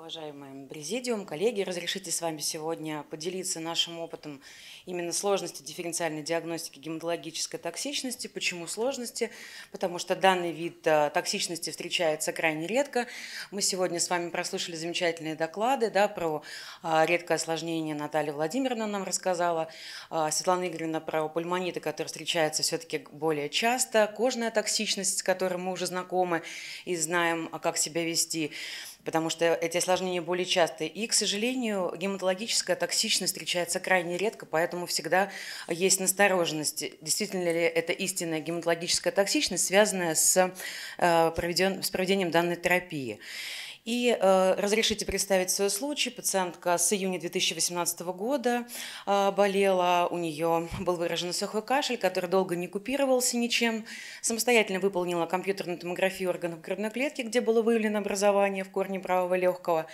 уважаемый Президиум, коллеги, разрешите с вами сегодня поделиться нашим опытом именно сложности дифференциальной диагностики гематологической токсичности. Почему сложности? Потому что данный вид э, токсичности встречается крайне редко. Мы сегодня с вами прослушали замечательные доклады да, про э, редкое осложнение Наталья Владимировна нам рассказала, э, Светлана Игоревна про пульмониты, которые встречаются все-таки более часто, кожная токсичность, с которой мы уже знакомы и знаем, а как себя вести потому что эти осложнения более частые. И, к сожалению, гематологическая токсичность встречается крайне редко, поэтому всегда есть настороженность, действительно ли это истинная гематологическая токсичность, связанная с, э, проведен, с проведением данной терапии. И э, разрешите представить свой случай. Пациентка с июня 2018 года э, болела, у нее был выражен сухой кашель, который долго не купировался ничем. Самостоятельно выполнила компьютерную томографию органов грудной клетки, где было выявлено образование в корне правого легкого.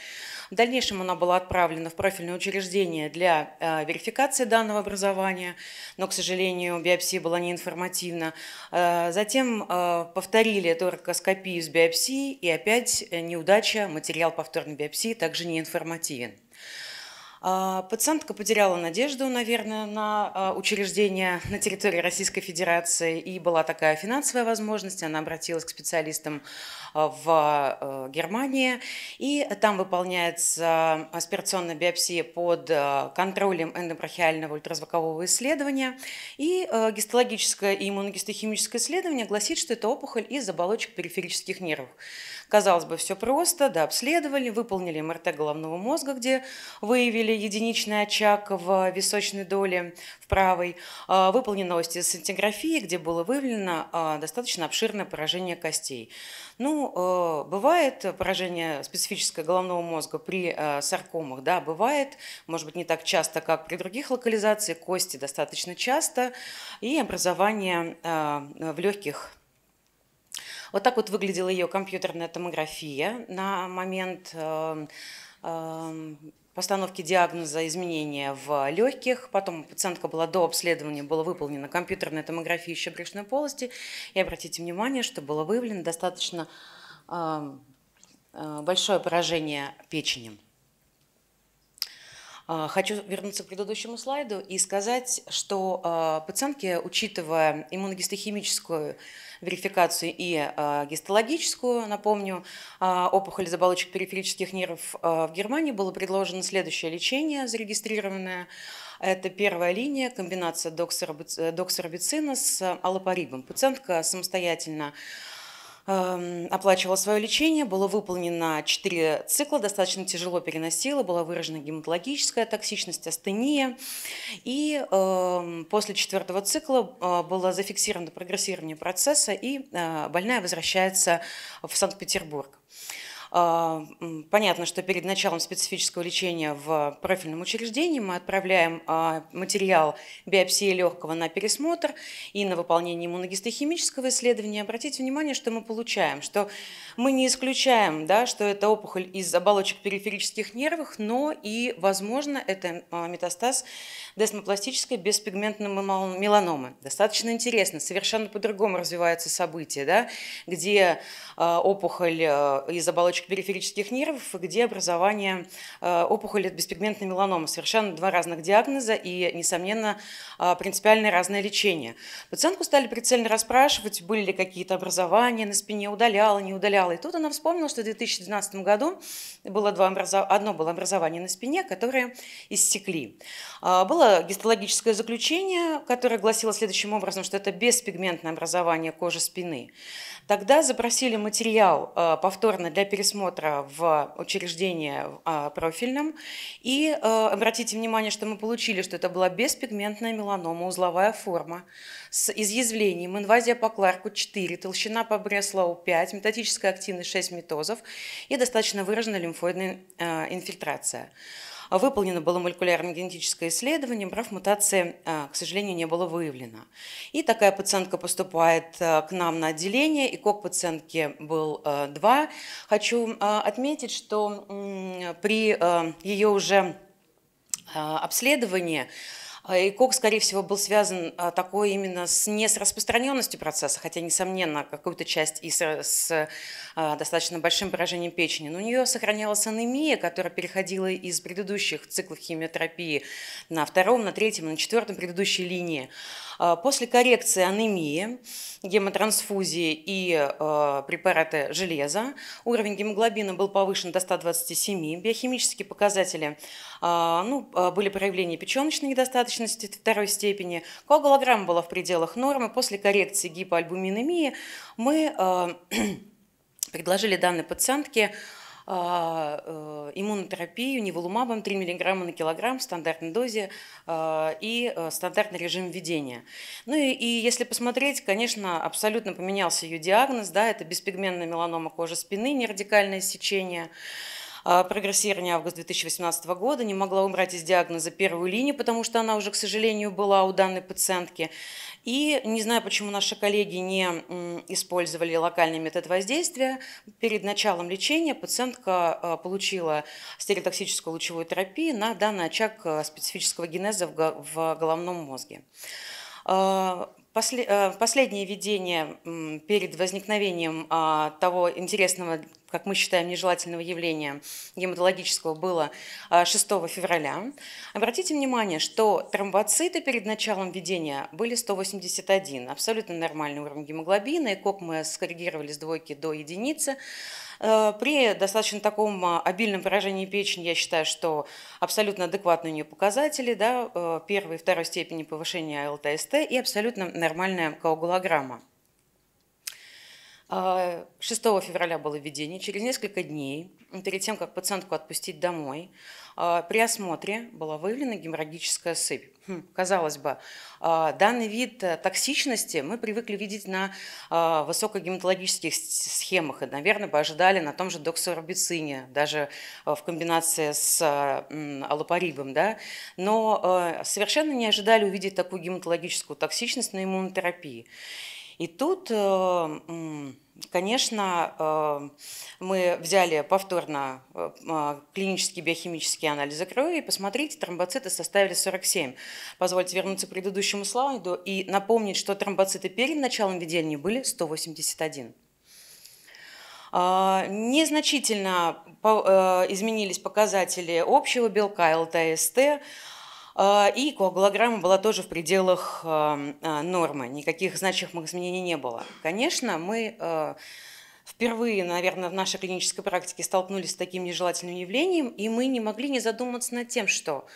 В дальнейшем она была отправлена в профильное учреждение для э, верификации данного образования, но, к сожалению, биопсия была неинформативна. Э, затем э, повторили торакоскопию с биопсией и опять э, неудача Сдача, материал повторной биопсии также не информативен. А, пациентка потеряла надежду, наверное, на а, учреждение на территории Российской Федерации, и была такая финансовая возможность. Она обратилась к специалистам а, в Германии, и там выполняется аспирационная биопсия под контролем эндобрахиального ультразвукового исследования. И гистологическое и иммуногистохимическое исследование гласит, что это опухоль из оболочек периферических нервов. Казалось бы, все просто, да, обследовали, выполнили МРТ головного мозга, где выявили единичный очаг в височной доле в правой, а, выполнена остеосинтеграфия, где было выявлено а, достаточно обширное поражение костей. Ну, а, бывает поражение специфическое головного мозга при саркомах, да, бывает, может быть, не так часто, как при других локализациях, кости достаточно часто, и образование в легких вот так вот выглядела ее компьютерная томография на момент постановки диагноза изменения в легких. Потом пациентка была до обследования, была выполнена компьютерная томография еще брюшной полости. И обратите внимание, что было выявлено достаточно э, большое поражение печени. А, хочу вернуться к предыдущему слайду и сказать, что а, пациентки, учитывая иммуногистохимическую верификацию и а, гистологическую, напомню, опухоль из периферических нервов в Германии было предложено следующее лечение, зарегистрированное. Это первая линия, комбинация доксорбицина э, с аллопарибом. Пациентка самостоятельно Эм, оплачивала свое лечение, было выполнено 4 цикла, достаточно тяжело переносила, была выражена гематологическая токсичность, астения. И эм, после четвертого цикла э, было зафиксировано прогрессирование процесса, и э, больная возвращается в Санкт-Петербург. А, понятно, что перед началом специфического лечения в профильном учреждении мы отправляем а, материал биопсии легкого на пересмотр и на выполнение иммуногистохимического исследования. Обратите внимание, что мы получаем, что мы не исключаем, да, что это опухоль из оболочек периферических нервов, но и, возможно, это а, метастаз десмопластической беспигментной меланомы. Достаточно интересно, совершенно по-другому развиваются события, да, где опухоль из оболочек оболочек периферических нервов, где образование э, опухоли беспигментной меланомы. Совершенно два разных диагноза и, несомненно, э, принципиально разное лечение. Пациентку стали прицельно расспрашивать, были ли какие-то образования на спине, удаляла, не удаляла. И тут она вспомнила, что в 2012 году было два образов... одно было образование на спине, которое истекли. А, было гистологическое заключение, которое гласило следующим образом, что это беспигментное образование кожи спины. Тогда запросили материал э, повторно для пересмотра пересмотра в учреждение а, профильном. И э, обратите внимание, что мы получили, что это была беспигментная меланома, узловая форма с изъязвлением, инвазия по Кларку 4, толщина по Бреслау 5, метатическая активность 6 метозов и достаточно выраженная лимфоидная э, инфильтрация. А выполнено было молекулярно-генетическое исследование, брав мутации, а, к сожалению, не было выявлено. И такая пациентка поступает а, к нам на отделение, и кок пациентки был 2. Хочу отметить, что при ее уже обследовании а, и кок скорее всего, был связан а, такой именно с, не с распространенностью процесса, хотя, несомненно, какую-то часть и с, с а, достаточно большим поражением печени, но у нее сохранялась анемия, которая переходила из предыдущих циклов химиотерапии на втором, на третьем, на четвертом предыдущей линии. После коррекции анемии, гемотрансфузии и э, препараты железа уровень гемоглобина был повышен до 127. Биохимические показатели э, ну, были проявления печеночной недостаточности, прозрачности второй степени, коагулограмма была в пределах нормы. После коррекции гипоальбуминемии мы э, предложили данной пациентке э, э, иммунотерапию неволумабом 3 мг на килограмм в стандартной дозе э, и стандартный режим введения. Ну и, и если посмотреть, конечно, абсолютно поменялся ее диагноз, да, это беспигментная меланома кожи спины, нерадикальное сечение. сечение а, прогрессирования август 2018 года, не могла убрать из диагноза первую линию, потому что она уже, к сожалению, была у данной пациентки. И не знаю, почему наши коллеги не использовали локальный метод воздействия. Перед началом лечения пациентка а, получила стереотоксическую лучевую терапию на данный очаг а, специфического генеза в головном мозге. Э, последнее видение перед возникновением а, того интересного, как мы считаем, нежелательного явления гематологического было 6 а, февраля. Обратите внимание, что тромбоциты перед началом введения были 181, абсолютно нормальный уровень гемоглобина, и коп мы скоррегировали с двойки до единицы. Э, при достаточно таком а, обильном поражении печени я считаю, что абсолютно адекватные у нее показатели, да, э, первой и второй степени повышения ЛТСТ и абсолютно нормальная коагулограмма. 6 а, февраля было введение. Через несколько дней, перед тем, как пациентку отпустить домой, а, при осмотре была выявлена геморрагическая сыпь. Хм, казалось бы, а, данный вид э, токсичности мы привыкли видеть на высокогематологических схемах и, наверное, бы ожидали на том же доксорубицине, даже э, в комбинации с э, аллопарибом. Да? Но совершенно не ожидали увидеть такую гематологическую токсичность на иммунотерапии. И тут, э, конечно, э, мы взяли повторно э, клинические биохимические анализы крови и посмотрите, тромбоциты составили 47. Позвольте вернуться к предыдущему слайду и напомнить, что тромбоциты перед началом ведения были 181. А, незначительно изменились показатели общего белка ЛТСТ, а, и коагулограмма была тоже в пределах а, нормы, никаких значимых изменений не было. Конечно, мы а, впервые, наверное, в нашей клинической практике столкнулись с таким нежелательным явлением, и мы не могли не задуматься над тем, что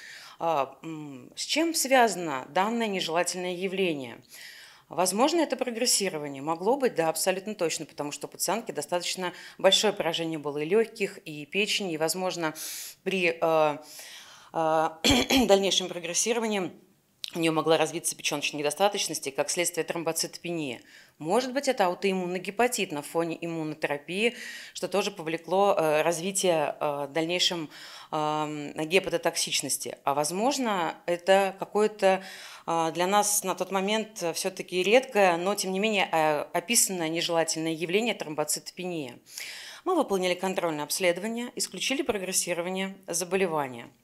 с чем связано данное нежелательное явление. Возможно, это прогрессирование. Могло быть, да, абсолютно точно, потому что у пациентки достаточно большое поражение было и легких, и печени, и, возможно, при э, а, дальнейшим прогрессированием у нее могла развиться печеночная недостаточность и, как следствие, тромбоцитопения. Может быть, это аутоиммунный гепатит на фоне иммунотерапии, что тоже повлекло э, развитие э, в дальнейшем э, гепатотоксичности. А возможно, это какое-то для нас на тот момент все-таки редкое, но тем не менее описанное нежелательное явление тромбоцитопения. Мы выполнили контрольное обследование, исключили прогрессирование заболевания –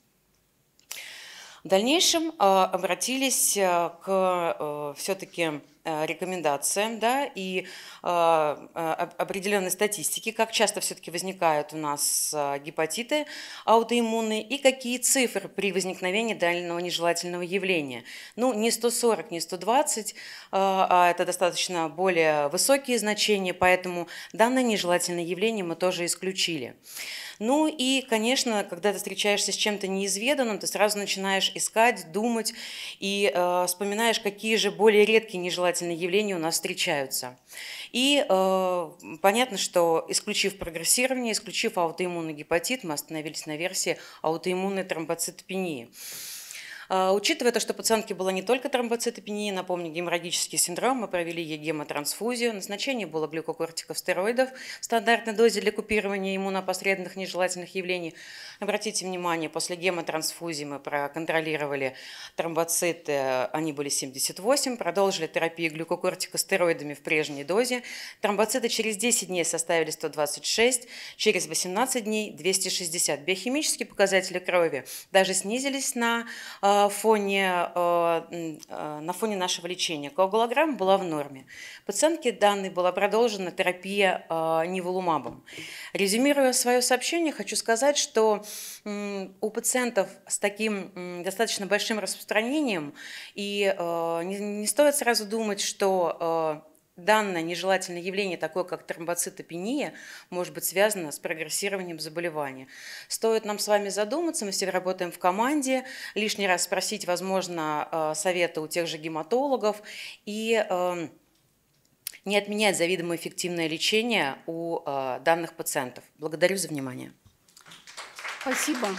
в дальнейшем э, обратились э, к э, все-таки рекомендациям да, и определенной статистике, как часто все-таки возникают у нас гепатиты аутоиммунные и какие цифры при возникновении дальнего нежелательного явления. Ну, не 140, не 120, а это достаточно более высокие значения, поэтому данное нежелательное явление мы тоже исключили. Ну и, конечно, когда ты встречаешься с чем-то неизведанным, ты сразу начинаешь искать, думать и э, вспоминаешь, какие же более редкие нежелательные явления у нас встречаются. И э, понятно, что исключив прогрессирование, исключив аутоиммунный гепатит, мы остановились на версии аутоиммунной тромбоцитопении. А, учитывая то, что пациентке была не только тромбоцитопения, напомню, геморрагический синдром, мы провели ей гемотрансфузию, назначение было глюкокортикостероидов в стандартной дозе для купирования иммунопосредных нежелательных явлений. Обратите внимание, после гемотрансфузии мы проконтролировали тромбоциты, они были 78, продолжили терапию глюкокортикостероидами в прежней дозе. Тромбоциты через 10 дней составили 126, через 18 дней 260. Биохимические показатели крови даже снизились на а, Э, фоне, э, э, на фоне нашего лечения. Коагулограмма была в норме. Пациентке данной была продолжена терапия неволумабом. Резюмируя свое сообщение, хочу сказать, что у пациентов с таким достаточно большим распространением и не стоит сразу думать, что данное нежелательное явление, такое как тромбоцитопения, может быть связано с прогрессированием заболевания. Стоит нам с вами задуматься, мы все работаем в команде, лишний раз спросить, возможно, э, совета у тех же гематологов и эм, не отменять завидомо эффективное лечение у э, данных пациентов. Благодарю за внимание. Спасибо.